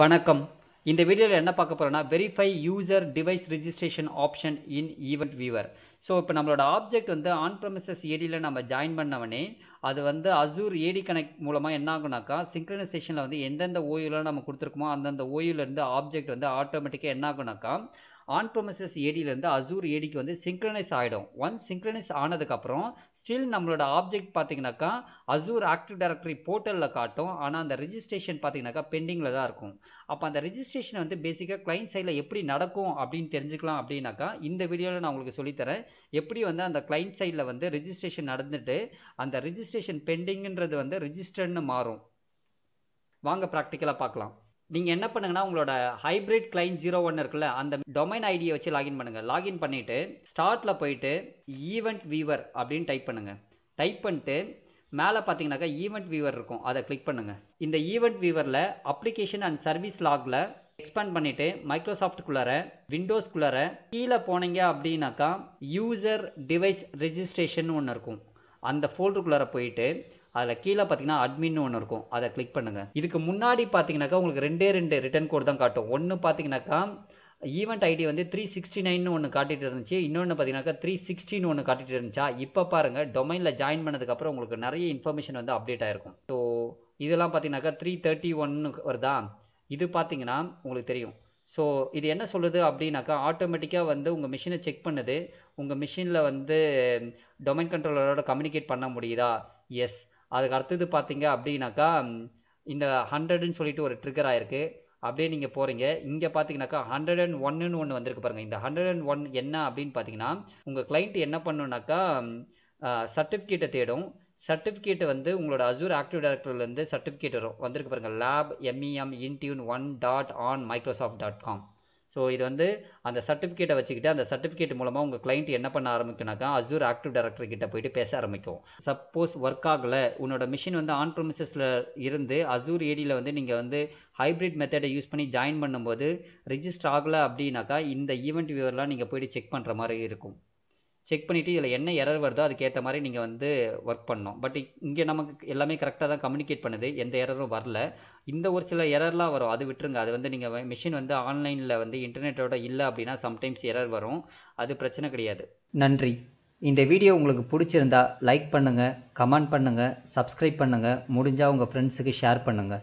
வணக்கம் இந்த வீடியோவில் என்ன பார்க்க போகிறோன்னா verify user device registration option in event viewer so இப்போ நம்மளோட ஆப்ஜெக்ட் வந்து ஆன் ப்ரமிசஸ் ஏடியில் நம்ம ஜாயின் பண்ணவனே அது வந்து அசூர் ஏடி கனெக்ட் மூலமாக என்ன ஆகுனாக்கா சிங்க்ரனைசேஷனில் வந்து எந்தெந்த ஓயுலாம் நம்ம கொடுத்துருக்கோமோ அந்தந்த ஓயிலேருந்து ஆப்ஜெக்ட் வந்து ஆட்டோமேட்டிக்காக என்ன ஆகுனாக்கா ஆன் ஏடியிலேருந்து அசூர் ஏடிக்கு வந்து சிங்க்ரனைஸ் ஆகிடும் ஒன்ஸ் சிங்க்ரனைஸ் ஆனதுக்கப்புறம் ஸ்டில் நம்மளோட ஆப்ஜெக்ட் பார்த்தீங்கன்னாக்கா அசூர் ஆக்டிவ் டைரக்டரி போர்ட்டலில் காட்டும் ஆனால் அந்த ரிஜிஸ்ட்ரேஷன் பார்த்தீங்கனாக்கா பெண்டிங்கில் தான் இருக்கும் அப்போ அந்த ரிஜிஸ்ட்ரேஷன் வந்து பேசிக்காக கிளைண்ட் சைடில் எப்படி நடக்கும் அப்படின்னு தெரிஞ்சுக்கலாம் அப்படின்னாக்கா இந்த வீடியோவில் நான் உங்களுக்கு சொல்லித்தரேன் எப்படி வந்து அந்த கிளைண்ட் சைடில் வந்து ரிஜிஸ்ட்ரேஷன் நடந்துட்டு அந்த ரிஜிஸ்ட் ரிஜிஸ்ட்ரேஷன் பெண்டிங்கிறது வந்து ரிஜிஸ்டர்னு மாறும் வாங்க ப்ராக்டிக்கலாக பார்க்கலாம் நீங்கள் என்ன பண்ணுங்கன்னா உங்களோட ஹைப்ரிட் கிளைன் ஜீரோ ஒன் இருக்குல்ல அந்த டொமைன் ஐடியை வச்சு லாகின் பண்ணுங்கள் லாகின் பண்ணிவிட்டு ஸ்டார்ட்டில் போயிட்டு ஈவெண்ட் வீவர் அப்படின்னு டைப் பண்ணுங்கள் டைப் பண்ணிட்டு மேலே பார்த்தீங்கன்னாக்கா ஈவெண்ட் வியூவர் இருக்கும் அதை கிளிக் பண்ணுங்கள் இந்த ஈவெண்ட் வியூவரில் அப்ளிகேஷன் அண்ட் சர்வீஸ் லாகில் எக்ஸ்பேண்ட் பண்ணிவிட்டு மைக்ரோசாஃப்ட்குள்ளார விண்டோஸ்குள்ளார கீழே போனீங்க அப்படின்னாக்கா யூசர் டிவைஸ் ரிஜிஸ்ட்ரேஷன் ஒன்று இருக்கும் அந்த ஃபோல்டருக்குள்ளார போயிட்டு அதில் கீழே பார்த்தீங்கன்னா அட்மின்னு ஒன்று இருக்கும் அதை கிளிக் பண்ணுங்கள் இதுக்கு முன்னாடி பார்த்தீங்கன்னாக்கா உங்களுக்கு ரெண்டே ரெண்டு ரிட்டர்ன் கோட் தான் காட்டும் ஒன்று பார்த்தீங்கன்னாக்கா ஈவெண்ட் ஐடி வந்து த்ரீ சிக்ஸ்டி நைன்னு ஒன்று காட்டிகிட்டு இருந்துச்சு இன்னொன்று பார்த்தீங்கன்னாக்கா த்ரீ சிக்ஸ்டின்னு ஒன்று காட்டிகிட்டு இருந்துச்சா இப்போ பாருங்கள் டொமைனில் ஜாயின் பண்ணதுக்கப்புறம் உங்களுக்கு நிறைய இன்ஃபர்மேஷன் வந்து அப்டேட் ஆகிருக்கும் ஸோ இதெல்லாம் பார்த்தீங்கன்னாக்கா த்ரீ தேர்ட்டி ஒன்னு வருதா இது பார்த்தீங்கன்னா உங்களுக்கு தெரியும் ஸோ இது என்ன சொல்லுது அப்படின்னாக்கா ஆட்டோமேட்டிக்காக வந்து உங்கள் மிஷினை செக் பண்ணுது உங்கள் மிஷினில் வந்து டொமைன் கண்ட்ரோலரோட கம்யூனிகேட் பண்ண முடியுதா எஸ் அதுக்கு அடுத்தது பார்த்தீங்க அப்படின்னாக்கா இந்த ஹண்ட்ரடுன்னு சொல்லிட்டு ஒரு ட்ரிகர் ஆயிருக்கு அப்படியே நீங்கள் போகிறீங்க இங்கே பார்த்தீங்கன்னாக்கா ஹண்ட்ரட் அண்ட் ஒன்னுன்னு ஒன்று வந்திருக்கு பாருங்கள் இந்த ஹண்ட்ரட் அண்ட் ஒன் என்ன அப்படின்னு பார்த்தீங்கன்னா உங்கள் கிளைண்ட் என்ன பண்ணுனாக்கா சர்டிஃபிகேட்டை தேடும் சர்டிஃபிகேட் வந்து உங்களோட அசூர் ஆக்டிவ் டைரக்டர்லேருந்து சர்டிஃபிகேட் வரும் வந்திருக்கு பாருங்கள் lab MEM Intune one dot on Microsoft dot com so இது வந்து அந்த சர்டிஃபிகேட்டை வச்சுக்கிட்டு அந்த சர்டிஃபிகேட் மூலமாக உங்கள் கிளைண்ட் என்ன பண்ண ஆரம்பிக்கும்னாக்கா அசூர் ஆக்டிவ் டைரக்டர் கிட்ட போயிட்டு பேச ஆரம்பிக்கும் சப்போஸ் ஒர்க் ஆகலை உன்னோட மிஷின் வந்து ஆன் ப்ரமிசஸில் இருந்து அசூர் ஏடியில் வந்து நீங்கள் வந்து ஹைப்ரிட் மெத்தடை யூஸ் பண்ணி ஜாயின் பண்ணும்போது ரிஜிஸ்டர் ஆகலை அப்படின்னாக்கா இந்த ஈவெண்ட் வியூவர்லாம் நீங்கள் போயிட்டு செக் பண்ணுற மாதிரி இருக்கும் செக் பண்ணிவிட்டு இதில் என்ன எரர் வருதோ அதுக்கேற்ற மாதிரி நீங்கள் வந்து ஒர்க் பண்ணணும் பட் இங்கே நமக்கு எல்லாமே கரெக்டாக தான் கம்யூனிகேட் பண்ணுது எந்த எரரும் வரல இந்த ஒரு சில எரர்லாம் வரும் அது விட்டுருங்க அது வந்து நீங்கள் மிஷின் வந்து ஆன்லைனில் வந்து இன்டர்நெட்டோட இல்லை அப்படின்னா சம்டைம்ஸ் எரர் வரும் அது பிரச்சனை கிடையாது நன்றி இந்த வீடியோ உங்களுக்கு பிடிச்சிருந்தா லைக் பண்ணுங்கள் கமெண்ட் பண்ணுங்கள் சப்ஸ்கிரைப் பண்ணுங்கள் முடிஞ்சால் உங்கள் ஃப்ரெண்ட்ஸுக்கு ஷேர் பண்ணுங்கள்